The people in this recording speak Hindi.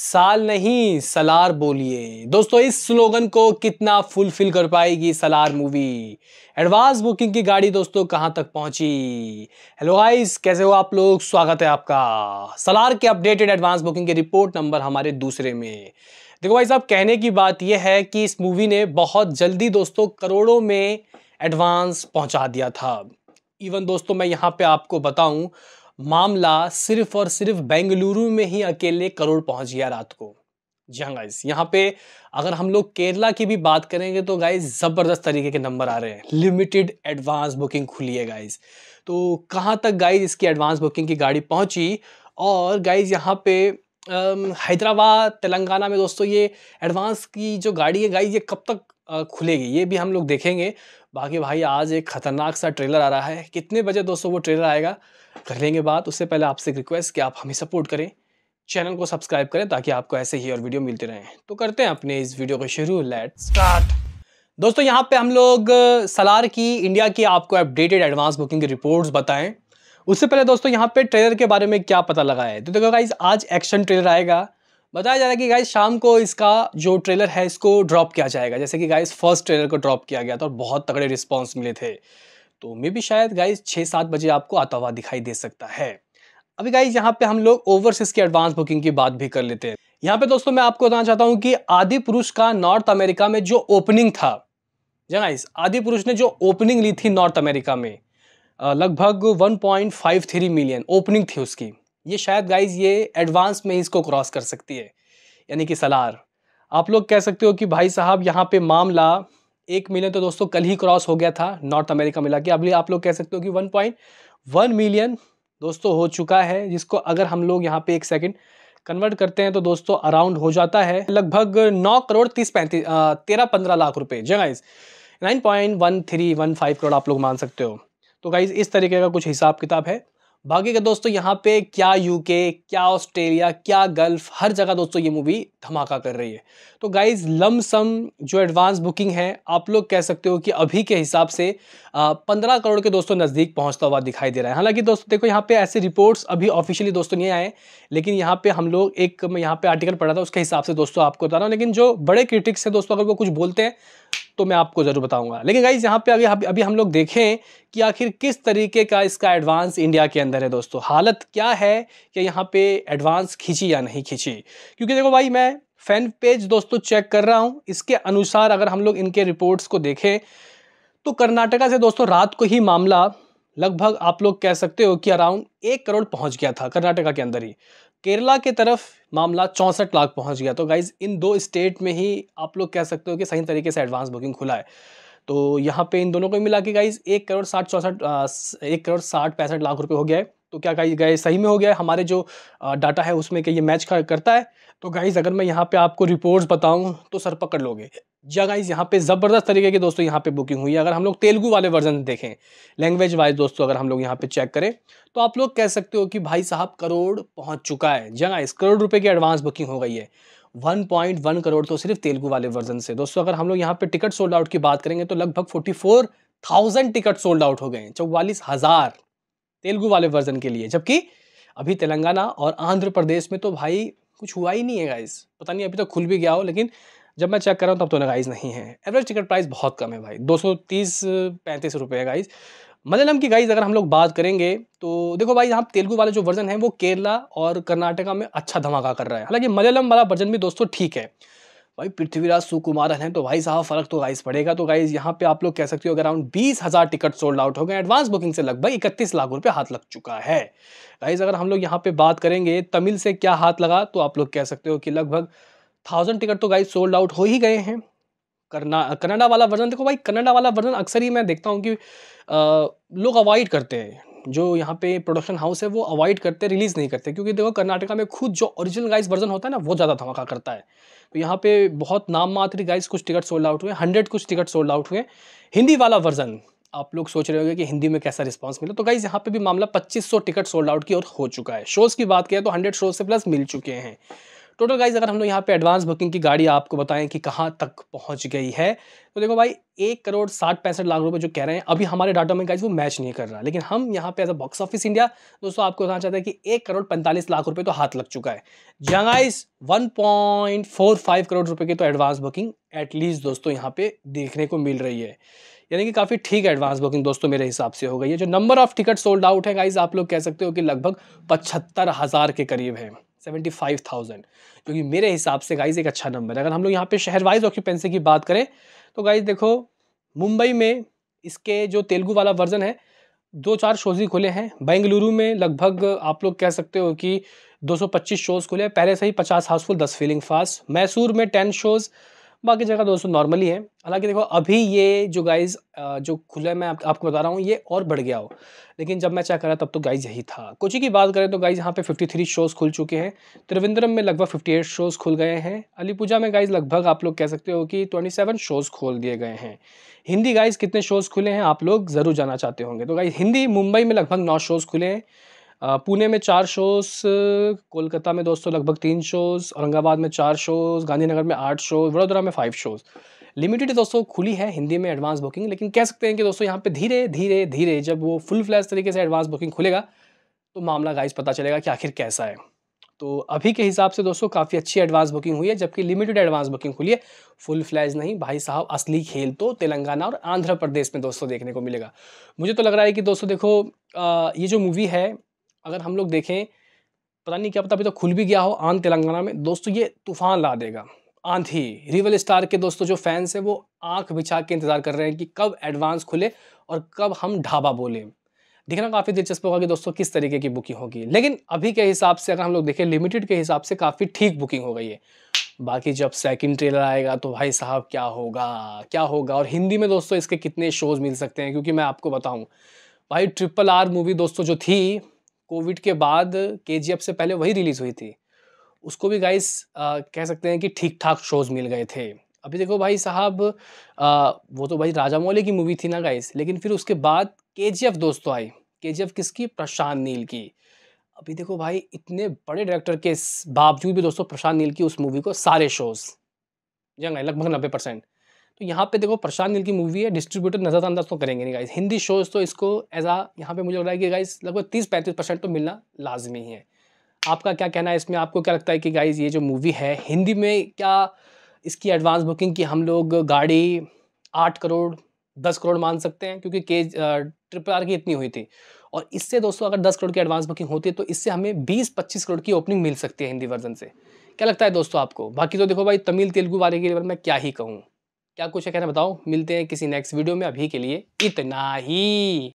साल नहीं सलार बोलिए दोस्तों इस स्लोगन को कितना फुलफिल कर पाएगी सलार मूवी एडवांस बुकिंग की गाड़ी दोस्तों कहां तक पहुंची हेलो गाइस कैसे हो आप लोग स्वागत है आपका सलार के अपडेटेड एडवांस बुकिंग के रिपोर्ट नंबर हमारे दूसरे में देखो भाई साहब कहने की बात यह है कि इस मूवी ने बहुत जल्दी दोस्तों करोड़ों में एडवांस पहुँचा दिया था इवन दोस्तों मैं यहाँ पर आपको बताऊँ मामला सिर्फ और सिर्फ बेंगलुरु में ही अकेले करोड़ पहुंच गया रात को जी हाँ गाइज यहाँ पे अगर हम लोग केरला की भी बात करेंगे तो गाइज ज़बरदस्त तरीके के नंबर आ रहे हैं लिमिटेड एडवांस बुकिंग खुली है गाइज तो कहाँ तक गाइज इसकी एडवांस बुकिंग की गाड़ी पहुँची और गाइज यहाँ पे हैदराबाद तेलंगाना में दोस्तों ये एडवांस की जो गाड़ी है गाइज ये कब तक खुलेगी ये भी हम लोग देखेंगे बाकी भाई आज एक ख़तरनाक सा ट्रेलर आ रहा है कितने बजे दोस्तों वो ट्रेलर आएगा कर लेंगे बात उससे पहले आपसे रिक्वेस्ट कि आप हमें सपोर्ट करें चैनल को सब्सक्राइब करें ताकि आपको ऐसे ही और वीडियो मिलते रहें तो करते हैं अपने इस वीडियो को शुरू लेट स्टार्ट दोस्तों यहाँ पे हम लोग सलार की इंडिया की आपको अपडेटेड एडवांस बुकिंग की रिपोर्ट्स बताएं उससे पहले दोस्तों यहाँ पे ट्रेलर के बारे में क्या पता लगा है तो देखो आज एक्शन ट्रेलर आएगा बताया जा रहा है कि गाइज शाम को इसका जो ट्रेलर है इसको ड्रॉप किया जाएगा जैसे कि गाइज फर्स्ट ट्रेलर को ड्रॉप किया गया था और बहुत तगड़े रिस्पॉन्स मिले थे तो मे भी शायद गाइज छः सात बजे आपको आता हुआ दिखाई दे सकता है अभी गाइज यहाँ पे हम लोग ओवरसीज की एडवांस बुकिंग की बात भी कर लेते हैं यहाँ पे दोस्तों मैं आपको बताना चाहता हूँ कि आदि पुरुष का नॉर्थ अमेरिका में जो ओपनिंग था जनाइस आदि पुरुष ने जो ओपनिंग ली थी नॉर्थ अमेरिका में लगभग 1.53 मिलियन ओपनिंग थी उसकी ये शायद गाइज ये एडवांस में इसको क्रॉस कर सकती है यानी कि सलार आप लोग कह सकते हो कि भाई साहब यहाँ पे मामला एक मिलियन तो दोस्तों कल ही क्रॉस हो गया था नॉर्थ अमेरिका मिला के अभी आप लोग कह सकते हो कि वन पॉइंट वन मिलियन दोस्तों हो चुका है जिसको अगर हम लोग यहाँ पे एक सेकेंड कन्वर्ट करते हैं तो दोस्तों अराउंड हो जाता है लगभग नौ करोड़ तीस पैंतीस तेरह पंद्रह लाख रुपए जी guys nine point one three one five crore आप लोग मान सकते हो तो गाइज इस तरीके का कुछ हिसाब किताब है बाकी का दोस्तों यहाँ पे क्या यूके क्या ऑस्ट्रेलिया क्या गल्फ हर जगह दोस्तों ये मूवी धमाका कर रही है तो गाइज लम सम जो एडवांस बुकिंग है आप लोग कह सकते हो कि अभी के हिसाब से पंद्रह करोड़ के दोस्तों नज़दीक पहुँचता हुआ दिखाई दे रहा है हालांकि दोस्तों देखो यहाँ पे ऐसे रिपोर्ट्स अभी ऑफिशियली दोस्तों नहीं आए लेकिन यहाँ पर हम लोग एक मैं यहाँ पर आर्टिकल पढ़ा था उसके हिसाब से दोस्तों आपको बता रहा हूँ लेकिन जो बड़े क्रिटिक्स हैं दोस्तों अगर वो कुछ बोलते हैं तो मैं आपको ज़रूर बताऊंगा लेकिन गाइज यहाँ पे अभी अभी हम लोग देखें कि आखिर किस तरीके का इसका एडवांस इंडिया के अंदर है दोस्तों हालत क्या है कि यहाँ पे एडवांस खींची या नहीं खींची क्योंकि देखो भाई मैं फैन पेज दोस्तों चेक कर रहा हूँ इसके अनुसार अगर हम लोग इनके रिपोर्ट्स को देखें तो कर्नाटका से दोस्तों रात को ही मामला लगभग आप लोग कह सकते हो कि अराउंड एक करोड़ पहुंच गया था कर्नाटका के अंदर ही केरला के तरफ मामला चौंसठ लाख पहुंच गया तो गाइज इन दो स्टेट में ही आप लोग कह सकते हो कि सही तरीके से एडवांस बुकिंग खुला है तो यहाँ पे इन दोनों को मिला के गाइज एक करोड़ साठ चौंसठ एक करोड़ साठ पैंसठ लाख रुपये हो गया है तो क्या गए सही में हो गया है हमारे जो डाटा है उसमें कि ये मैच करता है तो गाइज अगर मैं यहाँ पे आपको रिपोर्ट्स बताऊँ तो सर पकड़ लोगे या गाइज यहाँ पे ज़बरदस्त तरीके की दोस्तों यहाँ पे बुकिंग हुई है अगर हम लोग तेलुगु वाले वर्जन देखें लैंग्वेज वाइज दोस्तों अगर हम लोग यहाँ पे चेक करें तो आप लोग कह सकते हो कि भाई साहब करोड़ पहुँच चुका है या गाइज करोड़ रुपये की एडवांस बुकिंग हो गई है 1.1 करोड़ तो सिर्फ तेलुगु वाले वर्जन से दोस्तों अगर हम लोग यहाँ पे टिकट सोल्ड आउट की बात करेंगे तो लगभग 44,000 टिकट सोल्ड आउट हो गए हैं चौवालीस हज़ार तेलुगु वाले वर्जन के लिए जबकि अभी तेलंगाना और आंध्र प्रदेश में तो भाई कुछ हुआ ही नहीं है गाइस पता नहीं अभी तो खुल भी गया हो लेकिन जब मैं चेक कर रहा हूँ तब तो ना गाइस नहीं है एवरेज टिकट प्राइस बहुत कम है भाई दो सौ तीस पैंतीस रुपये है गाइस मलयालम की गाइज अगर हम लोग बात करेंगे तो देखो भाई यहाँ तेलुगु वाला जो वर्जन है वो केरला और कर्नाटका में अच्छा धमाका कर रहा है हालांकि मलयालम वाला वर्जन भी दोस्तों ठीक है भाई पृथ्वीराज सुकुमारन हैं तो भाई साहब फर्क तो गाइस पड़ेगा तो गाइस यहाँ पे आप लोग कह सकते हो अराउंड बीस हज़ार टिकट सोल्ड आउट हो गए एडवांस बुकिंग से लगभग इकतीस लाख रुपये हाथ लग चुका है गाइस अगर हम लोग यहाँ पे बात करेंगे तमिल से क्या हाथ लगा तो आप लोग कह सकते हो कि लगभग थाउजेंड टिकट तो गाइज सोल्ड आउट हो ही गए हैं करना कनाडा वाला वर्जन देखो भाई कनाडा वाला वर्जन अक्सर ही मैं देखता हूँ कि आ, लोग अवॉइड करते हैं जो यहाँ पे प्रोडक्शन हाउस है वो अवॉइड करते रिलीज़ नहीं करते क्योंकि देखो कर्नाटका में खुद जो ओरिजिनल गाइस वर्जन होता है ना वो ज़्यादा धमाका करता है तो यहाँ पे बहुत नाम मात्र गाइस कुछ टिकट सोल्ड आउट हुए हंड्रेड कुछ टिकट सोल्ड आउट हुए हिंदी वाला वर्जन आप लोग सोच रहे होंगे कि हिंदी में कैसा रिस्पांस मिला तो गाइज यहाँ पे भी मामला 2500 टिकट सोल्ड आउट की और हो चुका है शोज़ की बात करें तो 100 शोज से प्लस मिल चुके हैं टोटल गाइज अगर हम लोग यहाँ पे एडवांस बुकिंग की गाड़ी आपको बताएं कि कहाँ तक पहुँच गई है तो देखो भाई एक करोड़ साठ पैंसठ लाख रुपए जो कह रहे हैं अभी हमारे डाटा में गाइज वो मैच नहीं कर रहा लेकिन हम यहाँ पे as a box office India दोस्तों आपको बताना चाहते हैं कि एक करोड़ पैंतालीस लाख रुपए तो हाथ लग चुका है जहाँ गाइज वन करोड़ रुपये की तो एडवांस बुकिंग एटलीस्ट दोस्तों यहाँ पे देखने को मिल रही है यानी कि काफ़ी ठीक है एडवांस बुकिंग दोस्तों मेरे हिसाब से हो गई है जो number of ticket sold out है गाइज आप लोग कह सकते हो कि लगभग पचहत्तर हज़ार के करीब है सेवेंटी फाइव थाउजेंड क्योंकि मेरे हिसाब से गाइज एक अच्छा नंबर है अगर हम लोग यहाँ पे शहर वाइज ऑक्यूपेंसी की बात करें तो गाइज देखो मुंबई में इसके जो तेलुगू वाला वर्जन है दो चार शोज़ ही खुले हैं बेंगलुरु में लगभग आप लोग कह सकते हो कि दो सौ पच्चीस शोज़ खुले हैं पहले से ही पचास हाउसफुल दस फीलिंग फास्ट मैसूर में टेन शोज़ बाकी जगह दोस्तों नॉर्मली है हालांकि देखो अभी ये जो गाइज जो खुला मैं आप, आपको बता रहा हूँ ये और बढ़ गया हो लेकिन जब मैं चेक करा तब तो गाइज यही था कोची की बात करें तो गाइज यहाँ पे 53 शोज़ खुल चुके हैं त्रिवेंद्रम में लगभग 58 शोज़ खुल गए हैं अलीपुजा में गाइज लगभग आप लोग कह सकते हो कि ट्वेंटी शोज़ खोल दिए गए हैं हिंदी गाइज कितने शोज़ खुले हैं आप लोग ज़रूर जाना चाहते होंगे तो गाइज हिंदी मुंबई में लगभग नौ शोज़ खुले हैं पुणे में चार शोज़ कोलकाता में दोस्तों लगभग तीन शोज़ औरंगाबाद में चार शोज़ गांधीनगर में आठ शोज़ वडोदरा में फाइव शोज़ लिमिटेड दोस्तों खुली है हिंदी में एडवांस बुकिंग लेकिन कह सकते हैं कि दोस्तों यहाँ पे धीरे धीरे धीरे जब वो फुल फ्लैज तरीके से एडवांस बुकिंग खुलेगा तो मामला गाइस पता चलेगा कि आखिर कैसा है तो अभी के हिसाब से दोस्तों काफ़ी अच्छी एडवांस बुकिंग हुई है जबकि लिमिटेड एडवांस बुकिंग खुली है फुल फ्लैज नहीं भाई साहब असली खेल तो तेलंगाना और आंध्र प्रदेश में दोस्तों देखने को मिलेगा मुझे तो लग रहा है कि दोस्तों देखो आ, ये जो मूवी है अगर हम लोग देखें पता नहीं क्या पता अभी तो खुल भी गया हो आंध तेलंगाना में दोस्तों ये तूफान ला देगा आंधी रिवल स्टार के दोस्तों जो फैंस हैं वो आंख बिछा के इंतज़ार कर रहे हैं कि कब एडवांस खुले और कब हम ढाबा बोले देखना काफ़ी दिलचस्प होगा कि दोस्तों किस तरीके की बुकिंग होगी लेकिन अभी के हिसाब से अगर हम लोग देखें लिमिटेड के हिसाब से काफ़ी ठीक बुकिंग हो गई है बाकी जब सेकंड ट्रेलर आएगा तो भाई साहब क्या होगा क्या होगा और हिंदी में दोस्तों इसके कितने शोज़ मिल सकते हैं क्योंकि मैं आपको बताऊं भाई ट्रिपल आर मूवी दोस्तों जो थी कोविड के बाद के से पहले वही रिलीज़ हुई थी उसको भी गाइस कह सकते हैं कि ठीक ठाक शोज़ मिल गए थे अभी देखो भाई साहब वो तो भाई राजा मौले की मूवी थी ना गाइस लेकिन फिर उसके बाद के दोस्तों तो आई के किसकी प्रशांत नील की अभी देखो भाई इतने बड़े डायरेक्टर के बावजूद भी दोस्तों प्रशांत नील की उस मूवी को सारे शोज़ जंग लगभग नब्बे परसेंट तो यहाँ पे देखो प्रशांत नील की मूवी है डिस्ट्रीब्यूटर नज़रअंदाज तो करेंगे नहीं गाइज हिंदी शोज़ तो इसको एज आ यहाँ पे मुझे लग रहा है कि गाइज लगभग तीस पैंतीस परसेंट तो मिलना लाजमी है आपका क्या कहना है इसमें आपको क्या लगता है कि गाइज ये जो मूवी है हिंदी में क्या इसकी एडवांस बुकिंग की हम लोग गाड़ी आठ करोड़ दस करोड़ मान सकते हैं क्योंकि के ट्रिपल आर की इतनी हुई थी और इससे दोस्तों अगर दस करोड़ की एडवांस बुकिंग होती है तो इससे हमें बीस पच्चीस करोड़ की ओपनिंग मिल सकती है हिंदी वर्जन से क्या लगता है दोस्तों आपको बाकी तो देखो भाई तमिल तेलुगु वाले के लिए मैं क्या ही कहूँ क्या कुछ है कहना बताओ मिलते हैं किसी नेक्स्ट वीडियो में अभी के लिए इतना ही